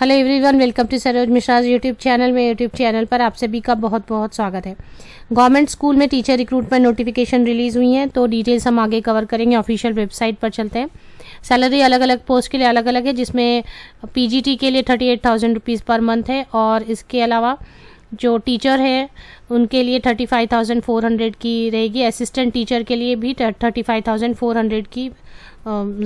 hello everyone welcome to Saroj Mishra YouTube channel में YouTube channel पर आप सभी का बहुत बहुत स्वागत है गवर्नमेंट स्कूल में टीचर रिक्रूटमेंट नोटिफिकेशन रिलीज हुई है तो डिटेल्स हम आगे कवर करेंगे ऑफिशियल वेबसाइट पर चलते हैं सैलरी अलग अलग पोस्ट के लिए अलग अलग है जिसमें पीजीटी के लिए thirty eight thousand rupees per month है और इसके अलावा जो टीचर हैं उनके लिए thirty five thousand four hundred की रहेगी असिस्टेंट टीचर के लिए भी thirty five thousand four hundred की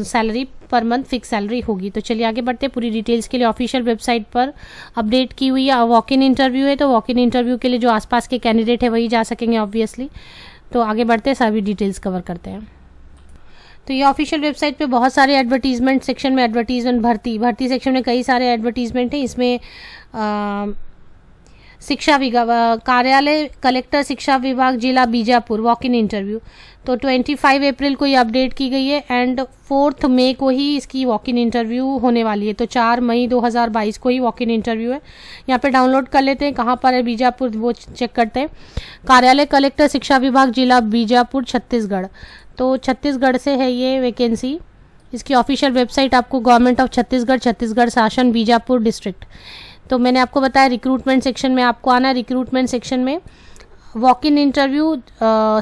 salary per month fix salary होगी तो चलिए आगे बढ़ते हैं पूरी डिटेल्स के लिए ऑफिशियल वेबसाइट पर अपडेट की हुई है वॉक इन इंटरव्यू है तो वॉक इन इंटरव्यू के लिए जो आसपास के कैंडिडेट है वही जा सकेंगे ऑब्वियसली तो आगे बढ़ते हैं सारी डिटेल्स कवर करते हैं तो ये ऑफिशियल वेबसाइट पे बहुत सारे एडवर्टीजमेंट सेक्शन में एडवर्टीजमेंट भर्ती भर्ती सेक्शन में कई सारे एडवर्टीजमेंट हैं इसमें आ, शिक्षा कार्यालय कलेक्टर शिक्षा विभाग जिला बीजापुर वॉक इन इंटरव्यू तो 25 अप्रैल को ये अपडेट की गई है एंड फोर्थ मई को ही इसकी वॉक इन इंटरव्यू होने वाली है तो 4 मई 2022 को ही वॉक इन इंटरव्यू है यहाँ पे डाउनलोड कर लेते हैं कहाँ पर है बीजापुर वो चेक करते हैं कार्यालय कलेक्टर शिक्षा विभाग जिला बीजापुर छत्तीसगढ़ तो छत्तीसगढ़ से है ये वैकेंसी इसकी ऑफिशियल वेबसाइट आपको गवर्नमेंट ऑफ छत्तीसगढ़ छत्तीसगढ़ शासन बीजापुर डिस्ट्रिक्ट तो मैंने आपको बताया रिक्रूटमेंट सेक्शन में आपको आना रिक्रूटमेंट सेक्शन में वॉक इन इंटरव्यू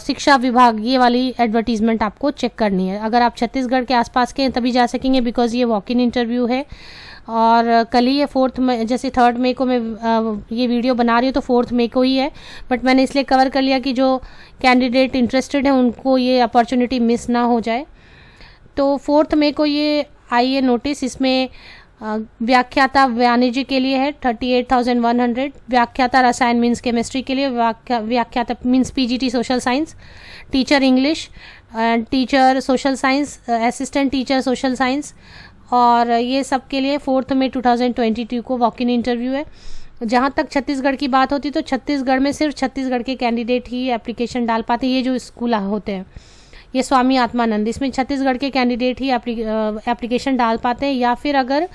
शिक्षा विभाग ये वाली एडवर्टीजमेंट आपको चेक करनी है अगर आप छत्तीसगढ़ के आसपास के हैं तभी जा सकेंगे बिकॉज ये वॉक इन इंटरव्यू है और कल ही ये फोर्थ मई जैसे थर्ड मई को मैं ये वीडियो बना रही हूँ तो फोर्थ मई को ही है बट मैंने इसलिए कवर कर लिया कि जो कैंडिडेट इंटरेस्टेड हैं उनको ये अपॉर्चुनिटी मिस ना हो जाए तो फोर्थ मई को ये आई है नोटिस इसमें व्याख्याता वाणिज्य के लिए है thirty eight thousand one hundred व्याख्याता रसायन मीन्स केमिस्ट्री के लिए व्याख्या व्याख्याता means PGT social science teacher English teacher social science assistant teacher social science और ये सब के लिए फोर्थ में 2022 को वॉक इन इंटरव्यू है जहाँ तक छत्तीसगढ़ की बात होती तो छत्तीसगढ़ में सिर्फ छत्तीसगढ़ के कैंडिडेट ही एप्लीकेशन डाल पाते ये जो स्कूल होते हैं ये स्वामी आत्मानंद इसमें छत्तीसगढ़ के कैंडिडेट ही एप्लीकेशन डाल पाते हैं या फिर अगर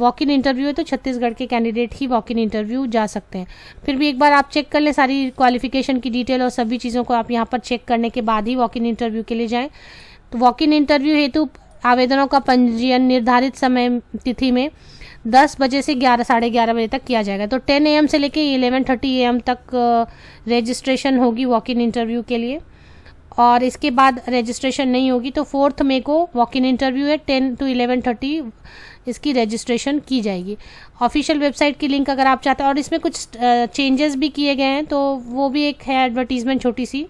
वॉक इन इंटरव्यू है तो छत्तीसगढ़ के कैंडिडेट ही वॉक इन इंटरव्यू जा सकते हैं फिर भी एक बार आप चेक कर लें सारी क्वालिफिकेशन की डिटेल और सभी चीज़ों को आप यहाँ पर चेक करने के बाद ही वॉक इन इंटरव्यू के लिए जाएँ तो वॉक इन इंटरव्यू हेतु आवेदनों का पंजीयन निर्धारित समय तिथि में दस बजे से ग्यारह साढ़े ग्यारह बजे तक किया जाएगा तो टेन एम से लेके इलेवन थर्टी एम तक रजिस्ट्रेशन होगी वॉक इन इंटरव्यू के लिए और इसके बाद रजिस्ट्रेशन नहीं होगी तो फोर्थ मे को वॉक इन इंटरव्यू है टेन टू इलेवन थर्टी इसकी रजिस्ट्रेशन की जाएगी ऑफिशियल वेबसाइट की लिंक अगर आप चाहते हैं और इसमें कुछ चेंजेस भी किए गए हैं तो वो भी एक है एडवर्टीजमेंट छोटी सी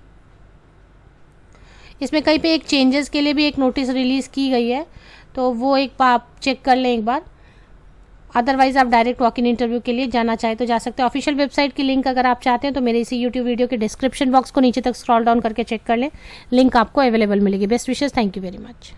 इसमें कहीं पे एक चेंजेस के लिए भी एक नोटिस रिलीज़ की गई है तो वो एक आप चेक कर लें एक बार अदरवाइज आप डायरेक्ट वॉक इन इंटरव्यू के लिए जाना चाहे तो जा सकते हैं ऑफिशियल वेबसाइट की लिंक अगर आप चाहते हैं तो मेरे इसी यूट्यूब वीडियो के डिस्क्रिप्शन बॉक्स को नीचे तक स्क्रॉल डाउन करके चेक कर लें लिंक आपको अवेलेबल मिलेगी बेस्ट विशेष थैंक यू वेरी मच